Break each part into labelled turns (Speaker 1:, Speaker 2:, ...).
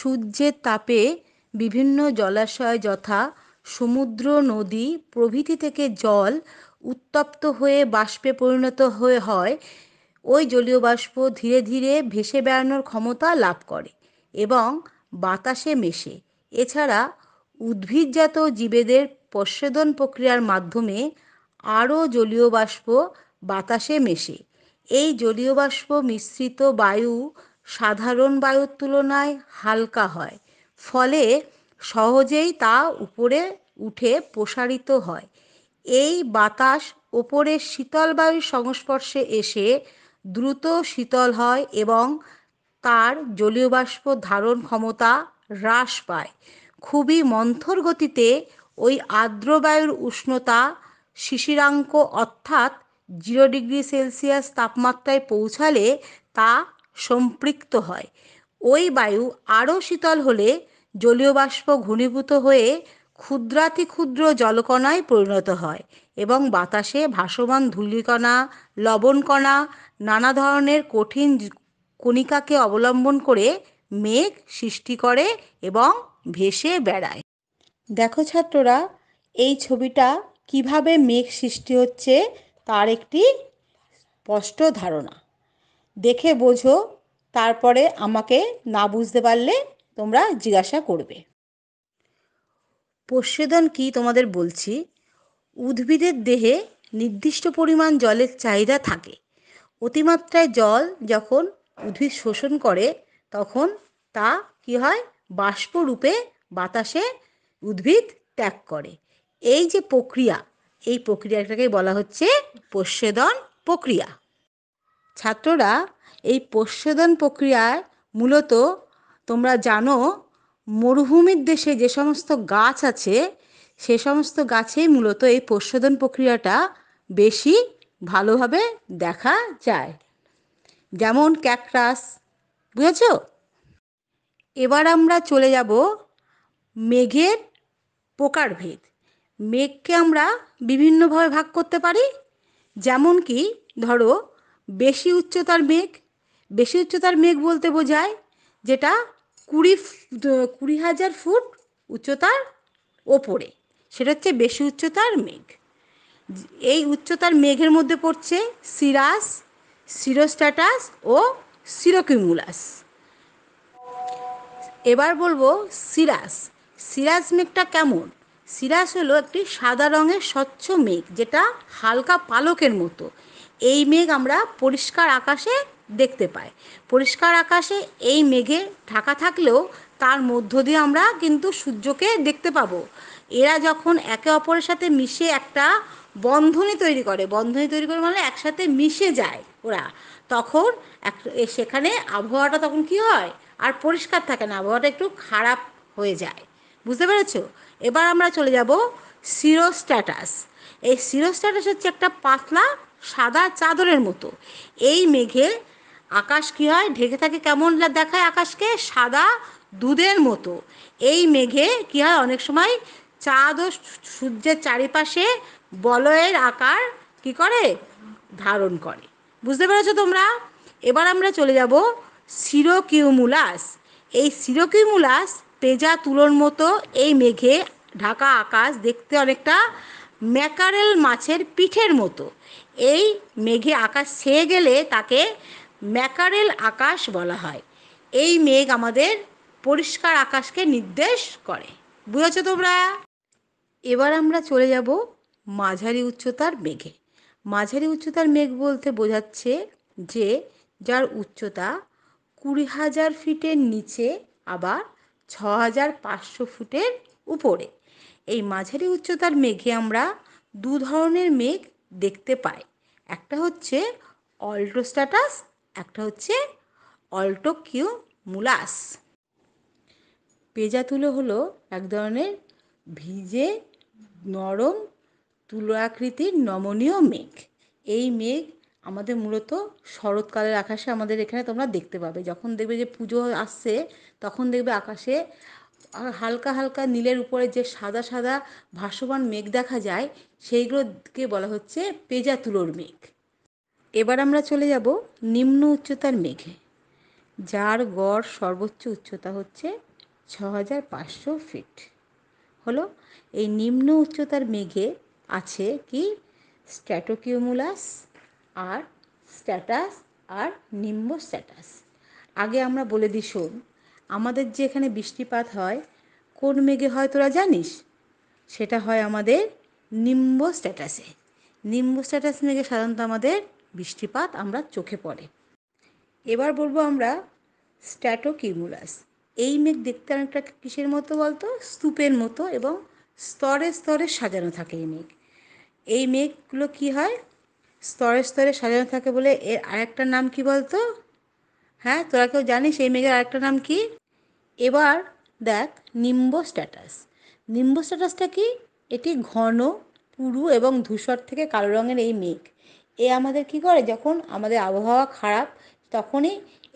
Speaker 1: সূর্যের তাপে বিভিন্ন জলাশয় যথা সমুদ্র নদী প্রভৃতি থেকে জল উত্তপ্ত হয়ে বাষ্পে পরিণত হয়ে হয় ওই জলীয় বাষ্প ধীরে ধীরে ভেসে বেড়ানোর ক্ষমতা লাভ করে এবং বাতাসে মেশে এছাড়া উদ্ভিদজাত জীবেদের প্রস্বেদন প্রক্রিয়ার মাধ্যমে আরও জলীয় বাষ্প বাতাসে মেশে এই জলীয় বাষ্প মিশ্রিত বায়ু সাধারণ বায়ুর তুলনায় হালকা হয় ফলে সহজেই তা উপরে উঠে প্রসারিত হয় এই বাতাস ওপরের শীতল বায়ুর সংস্পর্শে এসে দ্রুত শীতল হয় এবং তার জলীয় বাষ্প ধারণ ক্ষমতা হ্রাস পায় খুবই মন্থর গতিতে ওই আর্দ্র বায়ুর উষ্ণতা শিশিরাঙ্ক অর্থাৎ জিরো ডিগ্রি সেলসিয়াস তাপমাত্রায় পৌঁছালে তা সম্পৃক্ত হয় ওই বায়ু আরও শীতল হলে জলীয় বাষ্প ঘনীভূত হয়ে ক্ষুদ্রাতি ক্ষুদ্র জলকণায় পরিণত হয় এবং বাতাসে ভাসমান ধূলিকণা লবণকণা নানা ধরনের কঠিন কণিকাকে অবলম্বন করে মেঘ সৃষ্টি করে এবং ভেসে বেড়ায় দেখো ছাত্ররা এই ছবিটা কিভাবে মেঘ সৃষ্টি হচ্ছে তার একটি স্পষ্ট ধারণা দেখে বোঝো তারপরে আমাকে না বুঝতে পারলে তোমরা জিজ্ঞাসা করবে পোষ্যদান কি তোমাদের বলছি উদ্ভিদের দেহে নির্দিষ্ট পরিমাণ জলের চাহিদা থাকে অতিমাত্রায় জল যখন উদ্ভিদ শোষণ করে তখন তা কি হয় বাষ্পরূপে বাতাসে উদ্ভিদ ত্যাগ করে এই যে প্রক্রিয়া এই প্রক্রিয়াটাকে বলা হচ্ছে পোষ্যদন প্রক্রিয়া ছাত্ররা এই পোষ্যদান প্রক্রিয়ায় মূলত তোমরা জানো মরুভূমির দেশে যে সমস্ত গাছ আছে সে সমস্ত গাছেই মূলত এই পোষ্যদান প্রক্রিয়াটা বেশি ভালোভাবে দেখা যায় যেমন ক্যাকরাস বুঝেছ এবার আমরা চলে যাব মেঘের প্রকারভেদ মেঘকে আমরা বিভিন্নভাবে ভাগ করতে পারি যেমন কি ধরো বেশি উচ্চতার মেঘ বেশি উচ্চতার মেঘ বলতে বোঝায় যেটা কুড়ি কুড়ি হাজার ফুট উচ্চতার ওপরে সেটা হচ্ছে বেশি উচ্চতার মেঘ এই উচ্চতার মেঘের মধ্যে পড়ছে সিরাস সিরোস্ট্যাটাস ও সিরোকিমুলাস এবার বলবো সিরাস সিরাজ মেঘটা কেমন সিরাস হলো একটি সাদা রঙের স্বচ্ছ মেঘ যেটা হালকা পালকের মতো এই মেঘ আমরা পরিষ্কার আকাশে দেখতে পাই পরিষ্কার আকাশে এই মেঘে ঢাকা থাকলেও তার মধ্য দিয়ে আমরা কিন্তু সূর্যকে দেখতে পাবো এরা যখন একে অপরের সাথে মিশে একটা বন্ধনী তৈরি করে বন্ধনী তৈরি করে মানে একসাথে মিশে যায় ওরা তখন এক সেখানে আবহাওয়াটা তখন কি হয় আর পরিষ্কার থাকে না আবহাওয়াটা একটু খারাপ হয়ে যায় বুঝতে পেরেছ এবার আমরা চলে যাব সিরোস্ট্যাটাস এই সিরোস্ট্যাটাস হচ্ছে একটা পাতলা সাদা চাদরের মতো এই মেঘে আকাশ কি হয় ঢেকে থাকে কেমন দেখায় আকাশকে সাদা দুধের মতো এই মেঘে কি হয় অনেক সময় চাঁদ ও সূর্যের চারিপাশে বলয়ের আকার কি করে ধারণ করে বুঝতে পেরেছো তোমরা এবার আমরা চলে যাব সিরোকিউমুলাস এই সিরোকিউমুলাস পেজা তুলোর মতো এই মেঘে ঢাকা আকাশ দেখতে অনেকটা ম্যাকারেল মাছের পিঠের মতো এই মেঘে আকাশ ছেয়ে গেলে তাকে ম্যাকারেল আকাশ বলা হয় এই মেঘ আমাদের পরিষ্কার আকাশকে নির্দেশ করে বুঝেছ তোমরা এবার আমরা চলে যাব মাঝারি উচ্চতার মেঘে মাঝারি উচ্চতার মেঘ বলতে বোঝাচ্ছে যে যার উচ্চতা কুড়ি হাজার ফিটের নিচে আবার ছ হাজার পাঁচশো ফুটের উপরে এই মাঝারি উচ্চতার মেঘে আমরা দু ধরনের মেঘ দেখতে পাই একটা হচ্ছে অল্টোস্ট্যাটাস একটা হচ্ছে অল্টোকিউ মুলাস পেজা তুলো হলো এক ধরনের ভিজে নরম তুলো আকৃতির নমনীয় মেঘ এই মেঘ আমাদের মূলত শরৎকালের আকাশে আমাদের এখানে তোমরা দেখতে পাবে যখন দেখবে যে পুজো আসছে তখন দেখবে আকাশে হালকা হালকা নীলের উপরে যে সাদা সাদা ভাসমান মেঘ দেখা যায় সেইগুলোকে বলা হচ্ছে পেজা তুলোর মেঘ এবার আমরা চলে যাব নিম্ন উচ্চতার মেঘে যার গড় সর্বোচ্চ উচ্চতা হচ্ছে ছ হাজার পাঁচশো ফিট হলো এই নিম্ন উচ্চতার মেঘে আছে কি স্ট্যাটোকিউমুলাস আর স্ট্যাটাস আর নিম্ব স্ট্যাটাস আগে আমরা বলে দিই শোন আমাদের যে এখানে বৃষ্টিপাত হয় কোন মেঘে হয় তোরা জানিস সেটা হয় আমাদের নিম্ব স্ট্যাটাসে নিম্ব স্ট্যাটাস মেঘে সাধারণত আমাদের বৃষ্টিপাত আমরা চোখে পড়ে এবার বলবো আমরা স্ট্যাটোকিমুলাস এই মেঘ দেখতে অনেকটা কিসের মতো বলতো স্তূপের মতো এবং স্তরে স্তরে সাজানো থাকে এই মেঘ এই মেঘগুলো কি হয় স্তরে স্তরে সাজানো থাকে বলে এর আরেকটা নাম কি বলতো হ্যাঁ তোরা কেউ জানিস এই মেঘের আরেকটা নাম কি এবার দেখ নিম্ব স্ট্যাটাস নিম্ব স্ট্যাটাসটা কি এটি ঘন পুরু এবং ধূসর থেকে কালো রঙের এই মেঘ এ আমাদের কি করে যখন আমাদের আবহাওয়া খারাপ তখনই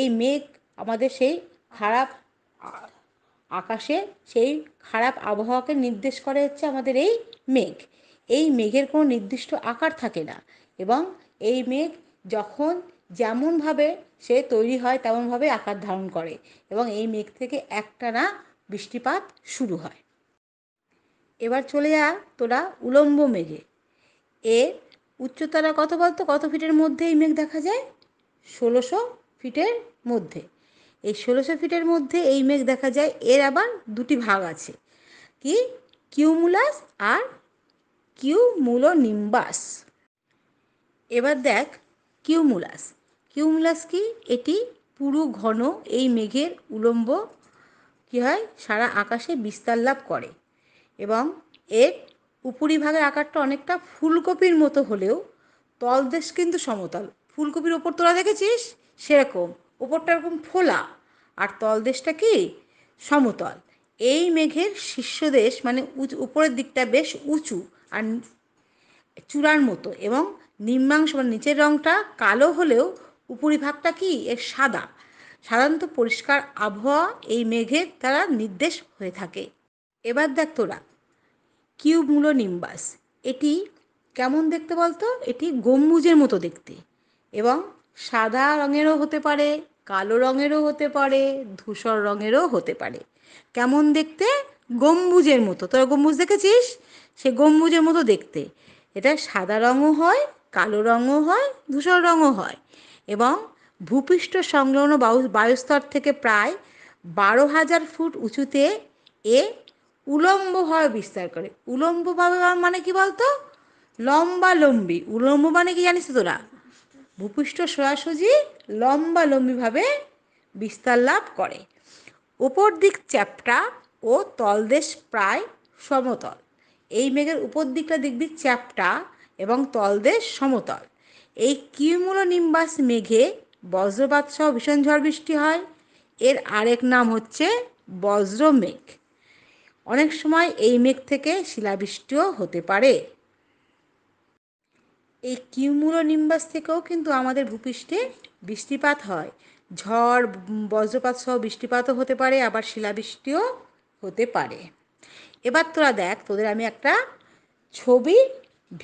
Speaker 1: এই মেঘ আমাদের সেই খারাপ আকাশে সেই খারাপ আবহাওয়াকে নির্দেশ করে হচ্ছে আমাদের এই মেঘ এই মেঘের কোনো নির্দিষ্ট আকার থাকে না এবং এই মেঘ যখন যেমনভাবে সে তৈরি হয় তেমনভাবে আকার ধারণ করে এবং এই মেঘ থেকে একটানা বৃষ্টিপাত শুরু হয় এবার চলে যা তোরা উলম্ব মেঘে এর উচ্চতারা কত বলতো কত ফিটের মধ্যে এই মেঘ দেখা যায় ষোলোশো ফিটের মধ্যে এই ষোলোশো ফিটের মধ্যে এই মেঘ দেখা যায় এর আবার দুটি ভাগ আছে কি কিউমুলাস আর কিউমুলো নিম্বাস এবার দেখ কিউমুলাস কিউমুলাস কি এটি পুরু ঘন এই মেঘের উলম্ব কী হয় সারা আকাশে বিস্তার লাভ করে এবং এর উপরিভাগের আকারটা অনেকটা ফুলকপির মতো হলেও তলদেশ কিন্তু সমতল ফুলকপির ওপর তোরা দেখেছিস সেরকম ওপরটা এরকম ফোলা আর তলদেশটা কি সমতল এই মেঘের শীর্ষদেশ মানে উপরের দিকটা বেশ উঁচু আর চূড়ার মতো এবং নিম্নাংশ মানে নিচের রঙটা কালো হলেও উপরিভাগটা কি এর সাদা সাধারণত পরিষ্কার আবহাওয়া এই মেঘের দ্বারা নির্দেশ হয়ে থাকে এবার দেখ তোরা কিউবমূলো নিম্বাস এটি কেমন দেখতে বলতো এটি গম্বুজের মতো দেখতে এবং সাদা রঙেরও হতে পারে কালো রঙেরও হতে পারে ধূসর রঙেরও হতে পারে কেমন দেখতে গম্বুজের মতো তোরা গম্বুজ দেখেছিস সে গম্বুজের মতো দেখতে এটা সাদা রঙও হয় কালো রঙও হয় ধূসর রঙও হয় এবং ভূপৃষ্ঠ সংলগ্ন বায়ুস্তর থেকে প্রায় বারো হাজার ফুট উঁচুতে এ উলম্বভাবে বিস্তার করে উলম্বভাবে মানে কি বলতো লম্বা লম্বি উলম্ব মানে কি জানিস তোরা ভূপৃষ্ঠ সোজাসুজি লম্বা বিস্তার লাভ করে উপর দিক চ্যাপটা ও তলদেশ প্রায় সমতল এই মেঘের উপর দিকটা দেখবি চ্যাপটা এবং তলদেশ সমতল এই নিম্বাস মেঘে বজ্রপাত সহ ভীষণ ঝড় বৃষ্টি হয় এর আরেক নাম হচ্ছে বজ্র মেঘ অনেক সময় এই মেঘ থেকে শিলাবৃষ্টিও হতে পারে এই নিম্বাস থেকেও কিন্তু আমাদের ভূপৃষ্ঠে বৃষ্টিপাত হয় ঝড় বজ্রপাত সহ বৃষ্টিপাতও হতে পারে আবার শিলাবৃষ্টিও হতে পারে এবার তোরা দেখ তোদের আমি একটা ছবি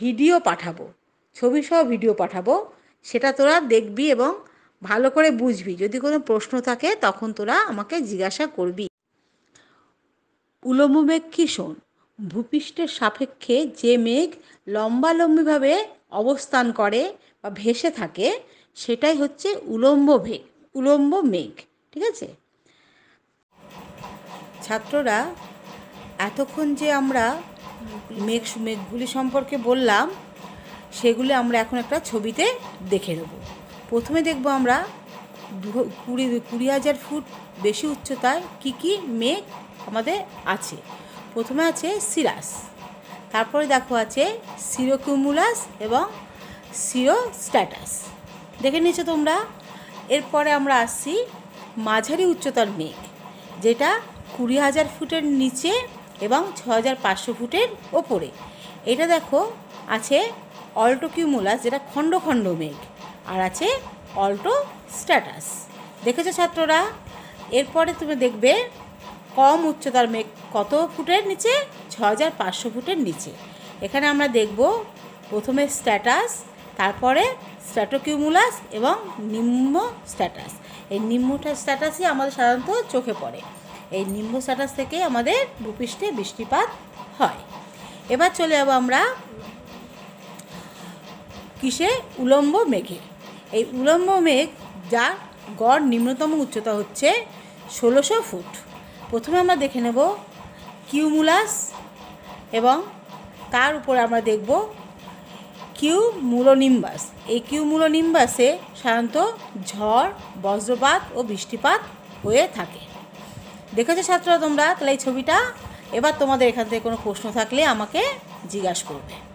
Speaker 1: ভিডিও পাঠাবো ছবি সহ ভিডিও পাঠাবো সেটা তোরা দেখবি এবং ভালো করে বুঝবি যদি কোনো প্রশ্ন থাকে তখন তোরা আমাকে জিজ্ঞাসা করবি উলম্বমেঘ কী শোন ভূপৃষ্ঠের সাপেক্ষে যে মেঘ লম্বালম্বিভাবে অবস্থান করে বা ভেসে থাকে সেটাই হচ্ছে উলম্ব ভেগ উলম্ব মেঘ ঠিক আছে ছাত্ররা এতক্ষণ যে আমরা মেঘ মেঘগুলি সম্পর্কে বললাম সেগুলি আমরা এখন একটা ছবিতে দেখে নেব প্রথমে দেখব আমরা কুড়ি কুড়ি হাজার ফুট বেশি উচ্চতায় কি কি মেঘ আমাদের আছে প্রথমে আছে সিরাস তারপরে দেখো আছে সিরোকিউমুলাস এবং সিরো স্ট্যাটাস দেখে নিয়েছো তোমরা এরপরে আমরা আসছি মাঝারি উচ্চতার মেঘ যেটা কুড়ি হাজার ফুটের নিচে এবং ছ হাজার পাঁচশো ফুটের ওপরে এটা দেখো আছে অল্টো কিউমুলাস যেটা খণ্ড খণ্ড মেঘ আর আছে অল্টো স্ট্যাটাস দেখেছো ছাত্ররা এরপরে তুমি দেখবে কম উচ্চতার মেঘ কত ফুটের নিচে ছ হাজার পাঁচশো ফুটের নিচে এখানে আমরা দেখব প্রথমে স্ট্যাটাস তারপরে স্ট্র্যাটোকিউমুলাস এবং নিম্ন স্ট্যাটাস এই নিম্নটা স্ট্যাটাসই আমাদের সাধারণত চোখে পড়ে এই নিম্ব স্যাটাস থেকে আমাদের ভূপৃষ্ঠে বৃষ্টিপাত হয় এবার চলে যাবো আমরা কিসে উলম্ব মেঘে এই উলম্ব মেঘ যার গড় নিম্নতম উচ্চতা হচ্ছে ষোলোশো ফুট প্রথমে আমরা দেখে নেব কিউমুলাস এবং তার উপরে আমরা দেখব কিউ মূলনিম্বাস এই কিউ মূলনিম্বাসে সাধারণত ঝড় বজ্রপাত ও বৃষ্টিপাত হয়ে থাকে দেখেছো ছাত্ররা তোমরা তাহলে এই ছবিটা এবার তোমাদের এখান থেকে কোনো প্রশ্ন থাকলে আমাকে জিজ্ঞাসা করবে